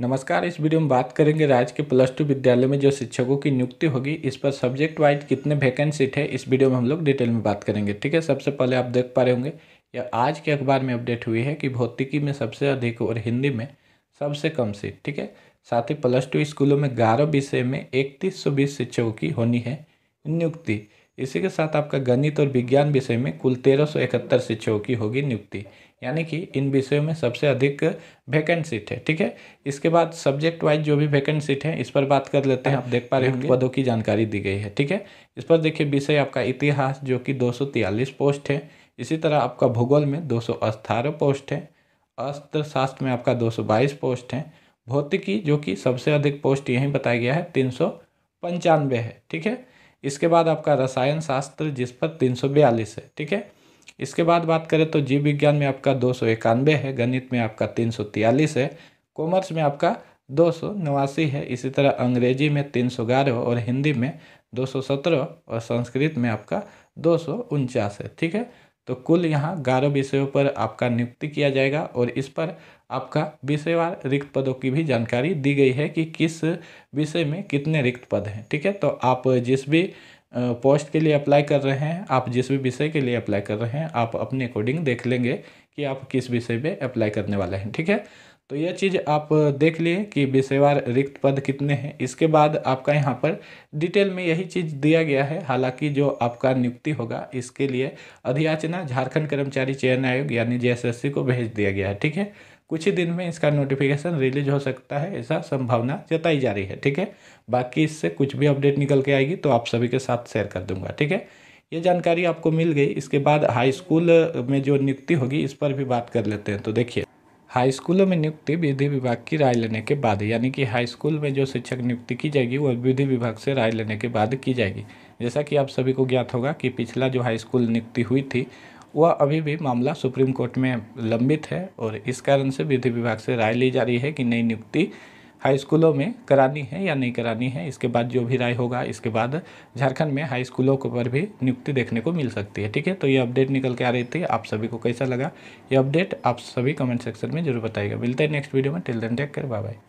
नमस्कार इस वीडियो में बात करेंगे राज्य के प्लस टू विद्यालय में जो शिक्षकों की नियुक्ति होगी इस पर सब्जेक्ट वाइज कितने वैकेंसीट है इस वीडियो में हम लोग डिटेल में बात करेंगे ठीक है सबसे पहले आप देख पा रहे होंगे या आज के अखबार में अपडेट हुई है कि भौतिकी में सबसे अधिक और हिंदी में सबसे कम सीट ठीक है साथ ही प्लस टू स्कूलों में ग्यारह विषय में इकतीस शिक्षकों की होनी है नियुक्ति इसी के साथ आपका गणित और विज्ञान विषय में कुल तेरह सौ इकहत्तर शिक्षकों की होगी नियुक्ति यानी कि इन विषयों में सबसे अधिक वैकेंट सीट है ठीक है इसके बाद सब्जेक्ट वाइज जो भी वैकेंट सीट है इस पर बात कर लेते हैं आप देख पा रहे होंगे पदों की जानकारी दी गई है ठीक है इस पर देखिए विषय आपका इतिहास जो कि दो पोस्ट है इसी तरह आपका भूगोल में दो पोस्ट है अर्थशास्त्र में आपका बाईस पोस्ट है भौतिकी जो कि सबसे अधिक पोस्ट यहीं बताया गया है तीन है ठीक है इसके बाद आपका रसायन शास्त्र जिस पर तीन है ठीक है इसके बाद बात करें तो जीव विज्ञान में आपका दो है गणित में आपका तीन है कॉमर्स में आपका दो है इसी तरह अंग्रेजी में तीन और हिंदी में दो और संस्कृत में आपका दो है ठीक है तो कुल यहाँ ग्यारह विषयों पर आपका नियुक्ति किया जाएगा और इस पर आपका विषयवार रिक्त पदों की भी जानकारी दी गई है कि किस विषय में कितने रिक्त पद हैं ठीक है तो आप जिस भी पोस्ट के लिए अप्लाई कर रहे हैं आप जिस भी विषय के लिए अप्लाई कर रहे हैं आप अपने अकॉर्डिंग देख लेंगे कि आप किस विषय में अप्लाई करने वाले हैं ठीक है तो यह चीज़ आप देख लिए कि विषयवार रिक्त पद कितने हैं इसके बाद आपका यहाँ पर डिटेल में यही चीज़ दिया गया है हालांकि जो आपका नियुक्ति होगा इसके लिए अधियाचना झारखंड कर्मचारी चयन आयोग यानी जेएसएससी को भेज दिया गया है ठीक है कुछ ही दिन में इसका नोटिफिकेशन रिलीज हो सकता है ऐसा संभावना जताई जा रही है ठीक है बाकी इससे कुछ भी अपडेट निकल के आएगी तो आप सभी के साथ शेयर कर दूंगा ठीक है ये जानकारी आपको मिल गई इसके बाद हाई स्कूल में जो नियुक्ति होगी इस पर भी बात कर लेते हैं तो देखिए हाई स्कूलों में नियुक्ति विधि विभाग की राय लेने के बाद यानी कि हाई स्कूल में जो शिक्षक नियुक्ति की जाएगी वह विधि विभाग से राय लेने के बाद की जाएगी जैसा कि आप सभी को ज्ञात होगा कि पिछला जो हाई स्कूल नियुक्ति हुई थी वह अभी भी मामला सुप्रीम कोर्ट में लंबित है और इस कारण से विधि विभाग से राय ली जा रही है कि नई नियुक्ति हाई स्कूलों में करानी है या नहीं करानी है इसके बाद जो भी राय होगा इसके बाद झारखंड में हाई स्कूलों पर भी नियुक्ति देखने को मिल सकती है ठीक है तो ये अपडेट निकल के आ रही थी आप सभी को कैसा लगा ये अपडेट आप सभी कमेंट सेक्शन में जरूर बताएगा मिलता है नेक्स्ट वीडियो में टिल देन टेक कर बाय बाय